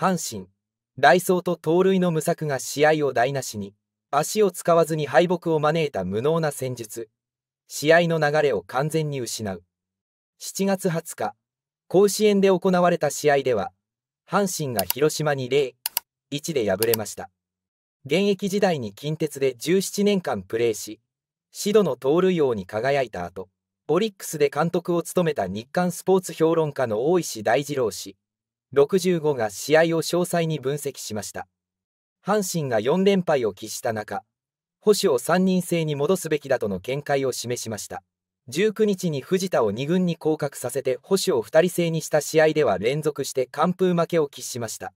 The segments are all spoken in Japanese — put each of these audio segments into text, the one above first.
阪神、ソ走と盗塁の無策が試合を台無しに、足を使わずに敗北を招いた無能な戦術。試合の流れを完全に失う。7月20日、甲子園で行われた試合では、阪神が広島に0、1で敗れました。現役時代に近鉄で17年間プレーし、シドの盗塁王に輝いた後、オリックスで監督を務めた日刊スポーツ評論家の大石大二郎氏、65が試合を詳細に分析しました。阪神が4連敗を喫した中、保守を3人制に戻すべきだとの見解を示しました。19日に藤田を2軍に降格させて保守を2人制にした試合では連続して完封負けを喫しました。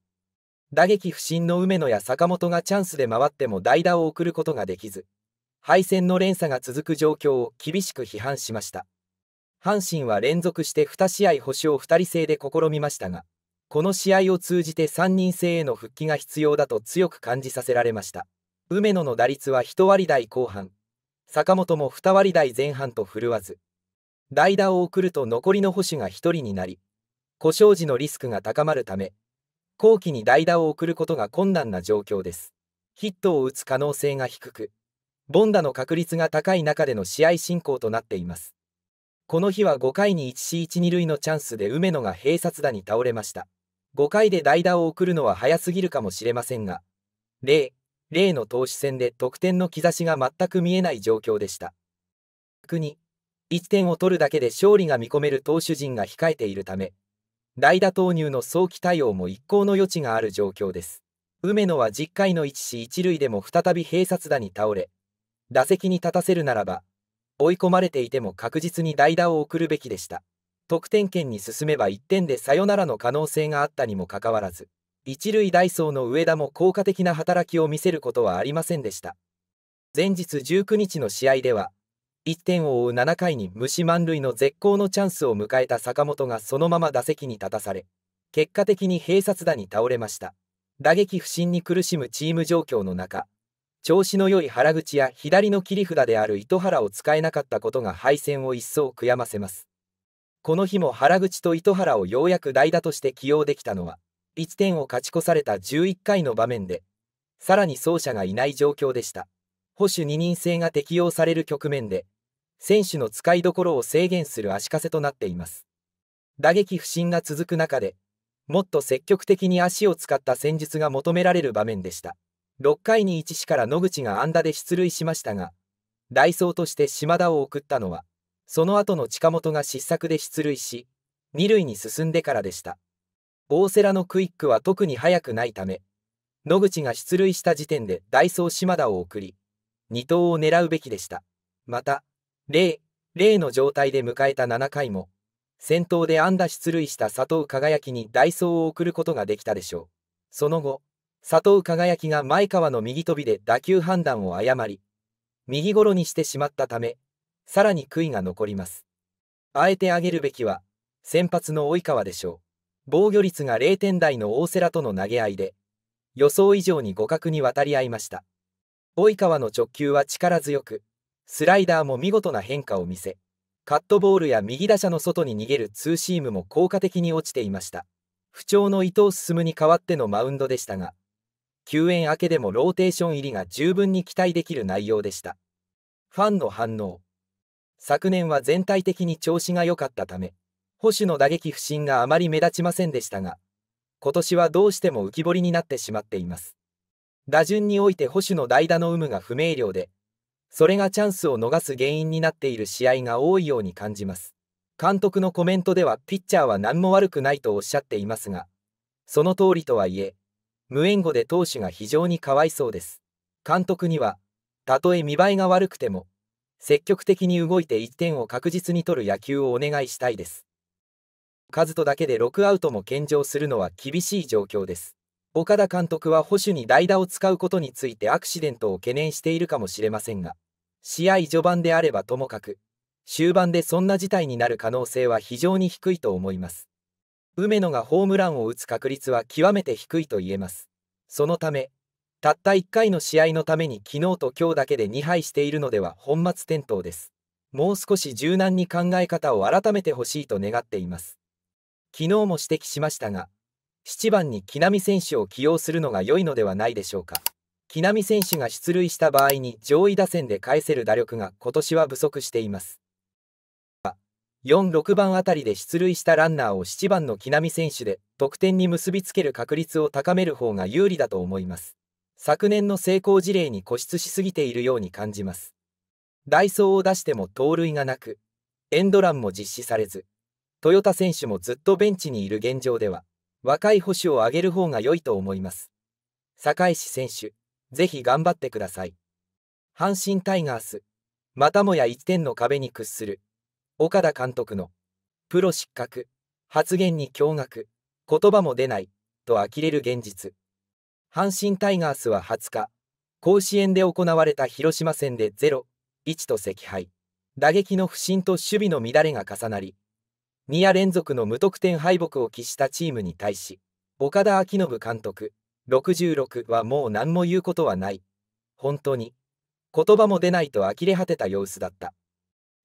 打撃不振の梅野や坂本がチャンスで回っても代打を送ることができず、敗戦の連鎖が続く状況を厳しく批判しました。阪神は連続して2試合保守を2人制で試みましたが、この試合を通じて3人制への復帰が必要だと強く感じさせられました梅野の打率は1割台後半坂本も2割台前半と振るわず代打を送ると残りの捕手が1人になり故障時のリスクが高まるため後期に代打を送ることが困難な状況ですヒットを打つ可能性が低くボンダの確率が高い中での試合進行となっていますこの日は5回に 1C1 2塁のチャンスで梅野が併殺打に倒れました5回で代打を送るのは早すぎるかもしれませんが、例、例の投手戦で得点の兆しが全く見えない状況でした。国、1点を取るだけで勝利が見込める投手陣が控えているため、代打投入の早期対応も一向の余地がある状況です。梅野は10回の1死1塁でも再び併殺打に倒れ、打席に立たせるならば、追い込まれていても確実に代打を送るべきでした。得点圏に進めば1点でサヨナラの可能性があったにもかかわらず、一塁ダイソーの上田も効果的な働きを見せることはありませんでした。前日19日の試合では、1点を追う7回に虫満塁の絶好のチャンスを迎えた坂本がそのまま打席に立たされ、結果的に併殺打に倒れました。打撃不振に苦しむチーム状況の中、調子の良い原口や左の切り札である糸原を使えなかったことが敗戦を一層悔やませます。この日も原口と糸原をようやく代打として起用できたのは、1点を勝ち越された11回の場面で、さらに走者がいない状況でした。保守二人制が適用される局面で、選手の使いどころを制限する足かせとなっています。打撃不振が続く中で、もっと積極的に足を使った戦術が求められる場面でした。6回に1死から野口が安打で出塁しましたが、代走として島田を送ったのは、その後の近本が失策で出塁し、二塁に進んでからでした。大瀬良のクイックは特に速くないため、野口が出塁した時点でダイソー島田を送り、2投を狙うべきでした。また、0、0の状態で迎えた7回も、先頭で安打出塁した佐藤輝にダイソーを送ることができたでしょう。その後、佐藤輝が前川の右飛びで打球判断を誤り、右ゴにしてしまったため、さらに悔いが残ります。あえてあげるべきは、先発の及川でしょう。防御率が0点台の大瀬良との投げ合いで、予想以上に互角に渡り合いました。及川の直球は力強く、スライダーも見事な変化を見せ、カットボールや右打者の外に逃げるツーシームも効果的に落ちていました。不調の伊藤進に代わってのマウンドでしたが、救援明けでもローテーション入りが十分に期待できる内容でした。ファンの反応。昨年は全体的に調子が良かったため、保守の打撃不振があまり目立ちませんでしたが、今年はどうしても浮き彫りになってしまっています。打順において保守の代打の有無が不明瞭で、それがチャンスを逃す原因になっている試合が多いように感じます。監督のコメントではピッチャーは何も悪くないとおっしゃっていますが、その通りとはいえ、無援護で投手が非常にかわいそうです。監督には、たとえ見栄えが悪くても、積極的に動いて1点を確実に取る野球をお願いしたいです。カズトだけで6アウトも献上するのは厳しい状況です。岡田監督は保守に代打を使うことについてアクシデントを懸念しているかもしれませんが、試合序盤であればともかく、終盤でそんな事態になる可能性は非常に低いと思います。梅野がホームランを打つ確率は極めて低いと言えます。そのため、たった1回の試合のために昨日と今日だけで2敗しているのでは本末転倒です。もう少し柔軟に考え方を改めてほしいと願っています。昨日も指摘しましたが、7番に木浪選手を起用するのが良いのではないでしょうか。木浪選手が出塁した場合に上位打線で返せる打力が今年は不足しています。4、6番あたりで出塁したランナーを7番の木浪選手で得点に結びつける確率を高める方が有利だと思います。昨年の成功事例に固執しすぎているように感じます。ダイソーを出しても盗塁がなく、エンドランも実施されず、トヨタ選手もずっとベンチにいる現状では、若い保守を上げる方が良いと思います。堺市選手、ぜひ頑張ってください。阪神タイガース、またもや1点の壁に屈する、岡田監督の、プロ失格、発言に驚愕、言葉も出ない、と呆れる現実。阪神タイガースは20日、甲子園で行われた広島戦で0、1と惜敗。打撃の不振と守備の乱れが重なり、2夜連続の無得点敗北を喫したチームに対し、岡田昭信監督、66はもう何も言うことはない。本当に。言葉も出ないと呆れ果てた様子だった。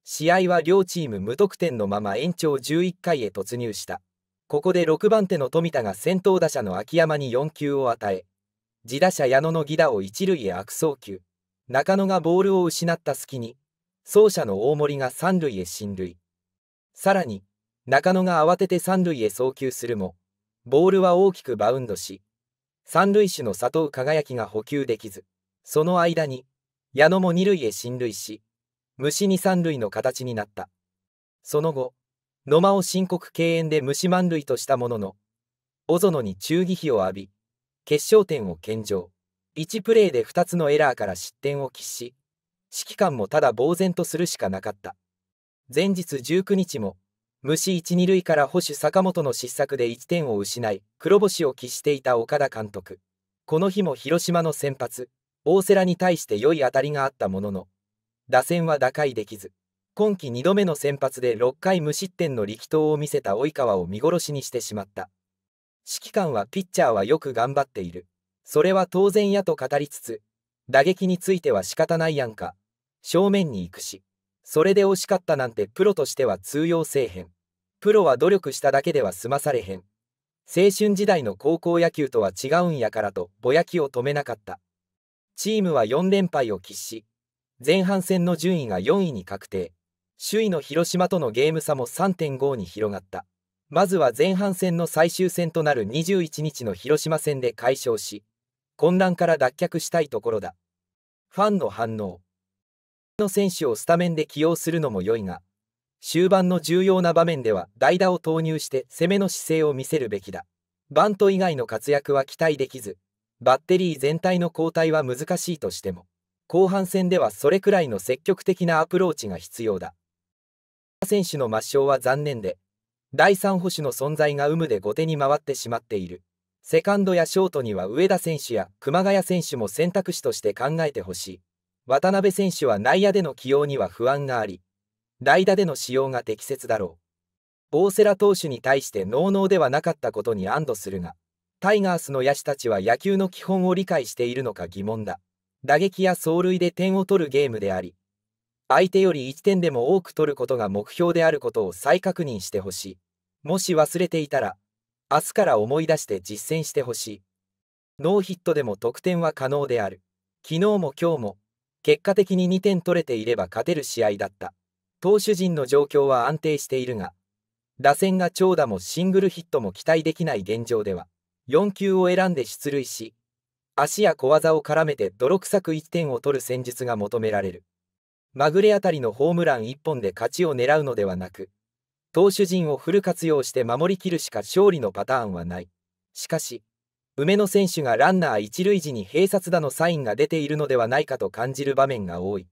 試合は両チーム無得点のまま延長11回へ突入した。ここで6番手の富田が先頭打者の秋山に4球を与え、自打者矢野の犠打を一塁へ悪送球。中野がボールを失った隙に、走者の大森が三塁へ進塁。さらに、中野が慌てて三塁へ送球するも、ボールは大きくバウンドし、三塁手の佐藤輝きが補給できず、その間に、矢野も二塁へ進塁し、虫に三塁の形になった。その後、野間を申告敬遠で虫満塁としたものの、小園に忠義費を浴び、決勝点を献上。1プレーで2つのエラーから失点を喫し、指揮官もただ呆然とするしかなかった。前日19日も、虫1、2塁から保守坂本の失策で1点を失い、黒星を喫していた岡田監督。この日も広島の先発、大瀬良に対して良い当たりがあったものの、打線は打開できず、今季2度目の先発で6回無失点の力投を見せた及川を見殺しにしてしまった。指揮官はピッチャーはよく頑張っている。それは当然やと語りつつ、打撃については仕方ないやんか。正面に行くし。それで惜しかったなんてプロとしては通用せえへん。プロは努力しただけでは済まされへん。青春時代の高校野球とは違うんやからとぼやきを止めなかった。チームは4連敗を喫し、前半戦の順位が4位に確定。首位の広島とのゲーム差も3.5に広がった。まずは前半戦の最終戦となる21日の広島戦で解消し、混乱から脱却したいところだ。ファンの反応。の選手をスタメンで起用するのも良いが、終盤の重要な場面では代打を投入して攻めの姿勢を見せるべきだ。バント以外の活躍は期待できず、バッテリー全体の交代は難しいとしても、後半戦ではそれくらいの積極的なアプローチが必要だ。選手の抹消は残念で、第三捕手の存在が有無で後手に回ってしまっている。セカンドやショートには上田選手や熊谷選手も選択肢として考えてほしい。渡辺選手は内野での起用には不安があり、代打での使用が適切だろう。大瀬良投手に対して能ーではなかったことに安堵するが、タイガースの野手たちは野球の基本を理解しているのか疑問だ。打撃や走塁で点を取るゲームであり、相手より1点でも多く取ることが目標であることを再確認してほしい。もし忘れていたら、明日から思い出して実践してほしい。ノーヒットでも得点は可能である。昨日も今日も、結果的に2点取れていれば勝てる試合だった。投手陣の状況は安定しているが、打線が長打もシングルヒットも期待できない現状では、4球を選んで出塁し、足や小技を絡めて泥臭く1点を取る戦術が求められる。まぐれあたりのホームラン1本で勝ちを狙うのではなく、投手陣をフル活用して守りきるしか勝利のパターンはない。しかし、梅野選手がランナー1塁時に併殺打のサインが出ているのではないかと感じる場面が多い。